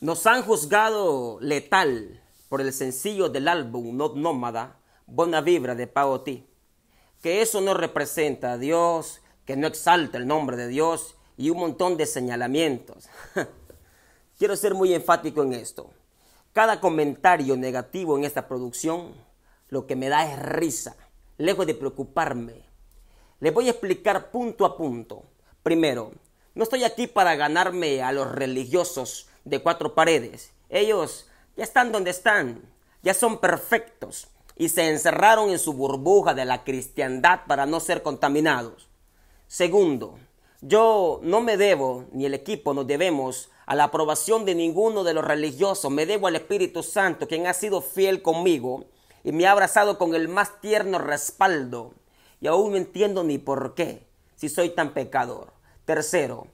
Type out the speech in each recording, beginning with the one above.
Nos han juzgado letal por el sencillo del álbum Not Nómada, Bonavibra Vibra de Tí, Que eso no representa a Dios, que no exalta el nombre de Dios y un montón de señalamientos. Quiero ser muy enfático en esto. Cada comentario negativo en esta producción lo que me da es risa, lejos de preocuparme. Les voy a explicar punto a punto. Primero, no estoy aquí para ganarme a los religiosos de cuatro paredes. Ellos ya están donde están, ya son perfectos y se encerraron en su burbuja de la cristiandad para no ser contaminados. Segundo, yo no me debo, ni el equipo nos debemos, a la aprobación de ninguno de los religiosos, me debo al Espíritu Santo, quien ha sido fiel conmigo y me ha abrazado con el más tierno respaldo. Y aún no entiendo ni por qué, si soy tan pecador. Tercero,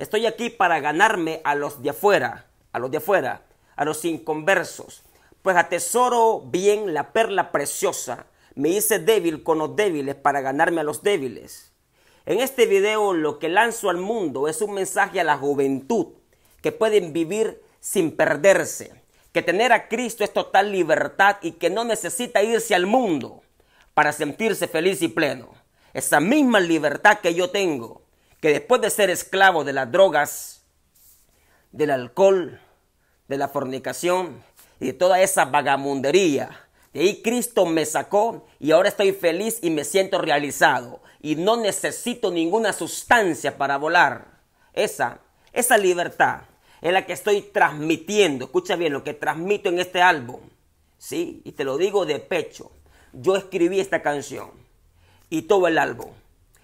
Estoy aquí para ganarme a los de afuera, a los de afuera, a los inconversos. Pues atesoro bien la perla preciosa. Me hice débil con los débiles para ganarme a los débiles. En este video lo que lanzo al mundo es un mensaje a la juventud que pueden vivir sin perderse, que tener a Cristo es total libertad y que no necesita irse al mundo para sentirse feliz y pleno. Esa misma libertad que yo tengo que después de ser esclavo de las drogas, del alcohol, de la fornicación y de toda esa vagamundería, de ahí Cristo me sacó y ahora estoy feliz y me siento realizado y no necesito ninguna sustancia para volar. Esa, esa libertad es la que estoy transmitiendo. Escucha bien lo que transmito en este álbum. Sí, y te lo digo de pecho. Yo escribí esta canción y todo el álbum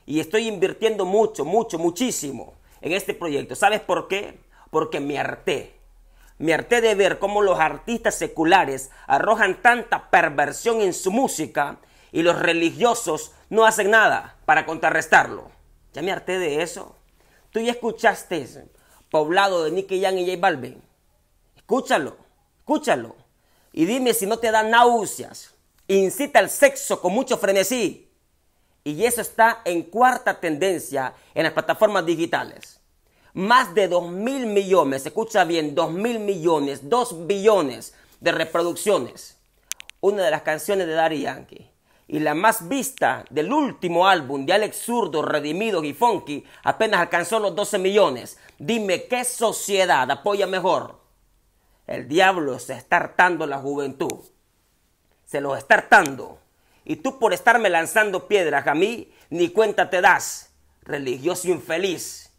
y estoy invirtiendo mucho, mucho, muchísimo en este proyecto. ¿Sabes por qué? Porque me harté. Me harté de ver cómo los artistas seculares arrojan tanta perversión en su música y los religiosos no hacen nada para contrarrestarlo. Ya me harté de eso. Tú ya escuchaste Poblado de Nicky Young y J Balvin. Escúchalo, escúchalo. Y dime si no te da náuseas. Incita al sexo con mucho frenesí. Y eso está en cuarta tendencia en las plataformas digitales. Más de 2 mil millones, escucha bien, 2 mil millones, 2 billones de reproducciones. Una de las canciones de Daddy Yankee y la más vista del último álbum de Alex Zurdo, Redimido y Funky, apenas alcanzó los 12 millones. Dime qué sociedad apoya mejor. El diablo se está hartando la juventud. Se los está hartando. Y tú por estarme lanzando piedras a mí, ni cuenta te das, religioso infeliz.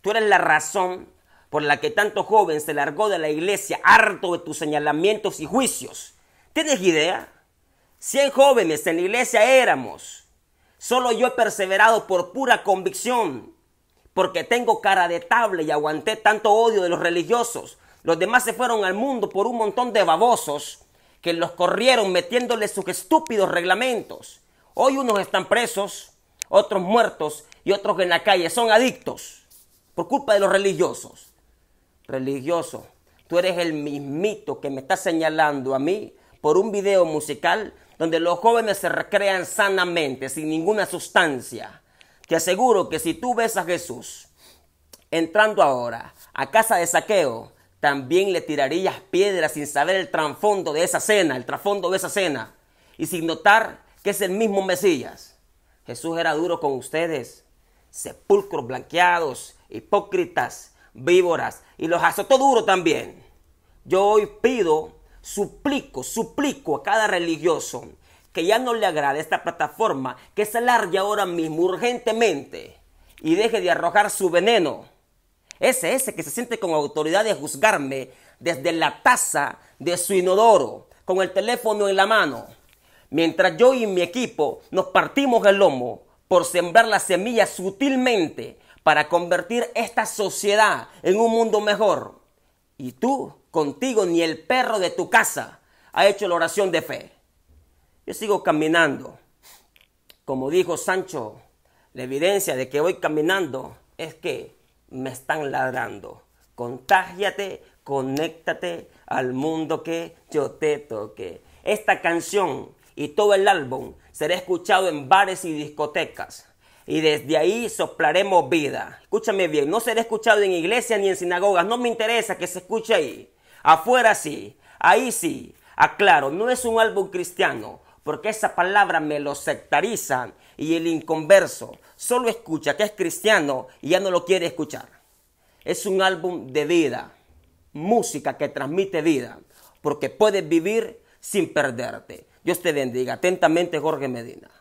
Tú eres la razón por la que tanto joven se largó de la iglesia harto de tus señalamientos y juicios. ¿Tienes idea? Cien jóvenes en la iglesia éramos. Solo yo he perseverado por pura convicción, porque tengo cara de table y aguanté tanto odio de los religiosos. Los demás se fueron al mundo por un montón de babosos que los corrieron metiéndole sus estúpidos reglamentos. Hoy unos están presos, otros muertos y otros en la calle. Son adictos por culpa de los religiosos. Religioso, tú eres el mismito que me está señalando a mí por un video musical donde los jóvenes se recrean sanamente, sin ninguna sustancia. Te aseguro que si tú ves a Jesús entrando ahora a casa de saqueo, también le tirarías piedras sin saber el trasfondo de esa cena, el trasfondo de esa cena, y sin notar que es el mismo Mesías. Jesús era duro con ustedes, sepulcros blanqueados, hipócritas, víboras, y los azotó duro también. Yo hoy pido, suplico, suplico a cada religioso que ya no le agrade esta plataforma, que se largue ahora mismo urgentemente y deje de arrojar su veneno ese ese que se siente con autoridad de juzgarme desde la taza de su inodoro, con el teléfono en la mano, mientras yo y mi equipo nos partimos el lomo por sembrar la semilla sutilmente para convertir esta sociedad en un mundo mejor. Y tú, contigo, ni el perro de tu casa ha hecho la oración de fe. Yo sigo caminando. Como dijo Sancho, la evidencia de que voy caminando es que me están ladrando. Contágiate, conéctate al mundo que yo te toque. Esta canción y todo el álbum será escuchado en bares y discotecas. Y desde ahí soplaremos vida. Escúchame bien, no será escuchado en iglesias ni en sinagogas. No me interesa que se escuche ahí. Afuera sí, ahí sí. Aclaro, no es un álbum cristiano porque esa palabra me lo sectariza y el inconverso solo escucha que es cristiano y ya no lo quiere escuchar. Es un álbum de vida, música que transmite vida, porque puedes vivir sin perderte. Dios te bendiga. Atentamente, Jorge Medina.